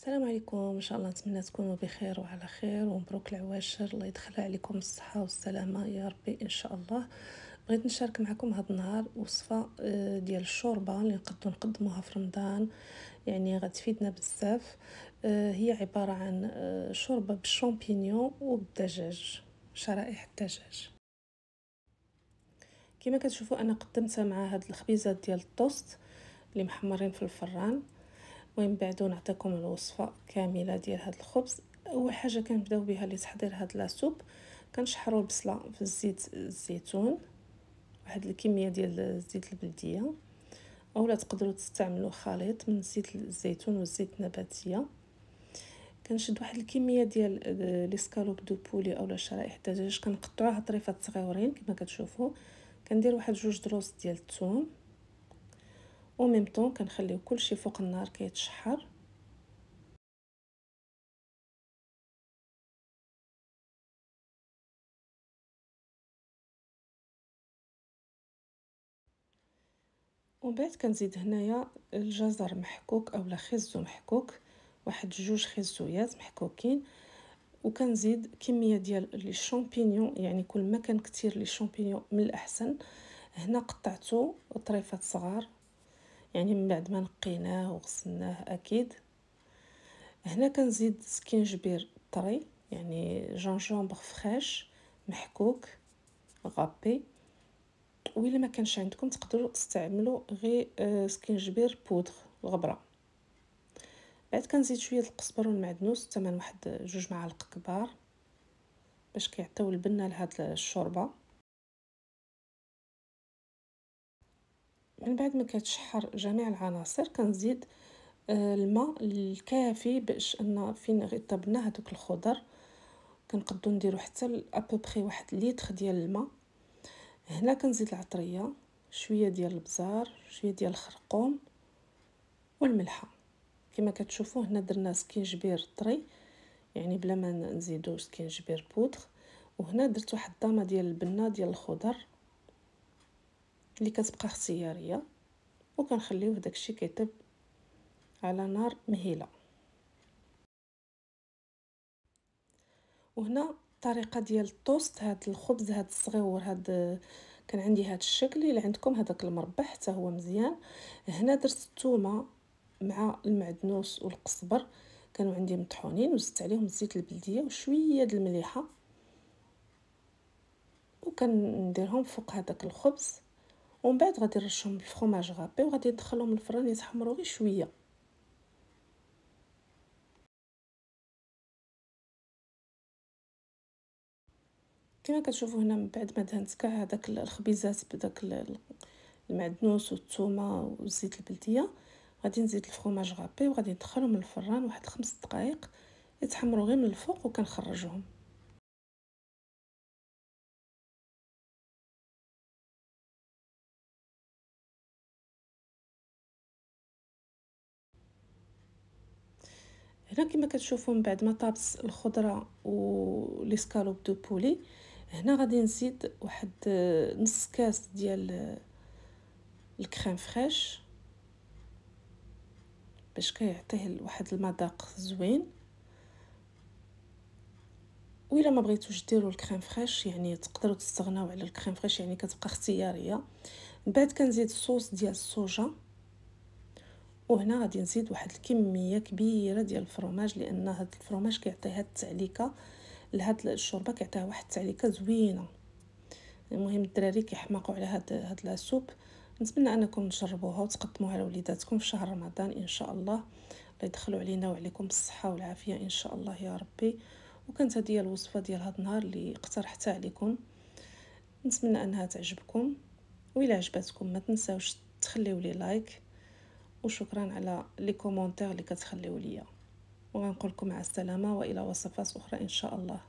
السلام عليكم ان شاء الله نتمنى تكونوا بخير وعلى خير ومبروك العواشر الله يدخلها عليكم الصحه والسلامه يا ربي ان شاء الله بغيت نشارك معكم هذا النهار وصفه آه، ديال الشوربه اللي نقدروا نقدموها في رمضان يعني غتفيدنا بزاف آه، هي عباره عن آه، شوربه بالشامبينيون وبالدجاج شرائح الدجاج كما كتشوفوا انا قدمتها مع هاد الخبيزات ديال الطوست اللي محمرين في الفران ومن بعد نعطيكم الوصفه كامله ديال هذا الخبز اول حاجه كنبداو بها لتحضير هاد لاسوب كنشحروا البصله في الزيت الزيتون واحد الكميه ديال الزيت البلديه اولا تقدروا تستعملوا خليط من زيت الزيتون والزيت النباتيه كنشد واحد الكميه ديال ليسكالوب دو بولي اولا شرائح الدجاج كنقطعوها طريفات صغيورين كما كتشوفوا كندير واحد جوج دروس ديال الثوم او ميم طون كنخليو كلشي فوق النار كيتشحر ومن بعد كنزيد هنايا الجزر محكوك اولا خزو محكوك واحد جوج خزويات محكوكين وكنزيد كميه ديال لي شامبينيون يعني كل ما كان كتير لي شامبينيون من الاحسن هنا قطعته طريفات صغار يعني من بعد ما نقيناه وغسلناه اكيد هنا كنزيد سكينجبير طري يعني جونجومبر فريش محكوك غابي وإلا ما كانش عندكم تقدروا تستعملوا غير آه، سكينجبير بودر الغبره بعد كنزيد شويه القزبر والمعدنوس ثمن واحد جوج معالق كبار باش كيعطيو البنه لهاد الشوربه من بعد ما كتشحر جميع العناصر كنزيد آه، الماء الكافي باش ان فين طبنا هذوك الخضر كنقدو نديرو حتى ابوبري واحد ليتر ديال الماء هنا كنزيد العطريه شويه ديال البزار شويه ديال الخرقوم والملحه كما كتشوفوا هنا درنا سكينجبير طري يعني بلا ما نزيدو سكينجبير بودر وهنا درت واحد الضامه ديال البنه ديال الخضر اللي كتبقى اختياريه وكنخليوه داكشي كيطيب على نار مهيله وهنا الطريقه ديال الطوست هاد الخبز هاد الصغيور هاد كان عندي هاد الشكل اللي عندكم هذاك المربع حتى هو مزيان هنا درت الثومه مع المعدنوس والقصبر كانوا عندي مطحونين وزدت عليهم الزيت البلديه وشويه د المليحه وكنديرهم فوق هذاك الخبز ومن بعد غادي نرشهم بالفرماج غابي وغادي ندخلهم الفران يتحمروا غير شويه كما كتشوفوا هنا من بعد ما دهنت كاع هذاك الخبيزات بداك المعدنوس والثومه والزيت البلديه غادي نزيد الفرماج غابي وغادي ندخلهم الفران واحد خمس دقائق يتحمروا غير من الفوق وكنخرجهم هنا كما كتشوفوا من بعد ما طابس الخضره وليسكالوب دو بولي هنا غادي نزيد واحد آه، نص كاس ديال آه، الكريم فريش باش كيعطيه واحد المذاق زوين وإلا ما بغيتوش ديروا الكريم فريش يعني تقدروا تستغناو على الكريم فريش يعني كتبقى اختياريه من بعد كنزيد الصوص ديال الصوجه وهنا غادي نزيد واحد الكميه كبيره ديال الفرماج لان هاد الفرماج كيعطي هاد التعليكه لهاد الشوربه كيعطيها واحد التعليكه زوينه المهم الدراري كيحماقوا على هاد هاد لاسوب نتمنى انكم تجربوها وتقدموها لوليداتكم في شهر رمضان ان شاء الله الله يدخلوا علينا وعليكم بالصحه والعافيه ان شاء الله يا ربي وكانت هذه هي الوصفه ديال هاد النهار اللي اقترحتها عليكم نتمنى انها تعجبكم وإلا عجبتكم ما تنساوش تخليو لي لايك وشكرا على لي كومونتير اللي كتخليو ليا وغنقول لكم مع السلامه والى وصفات اخرى ان شاء الله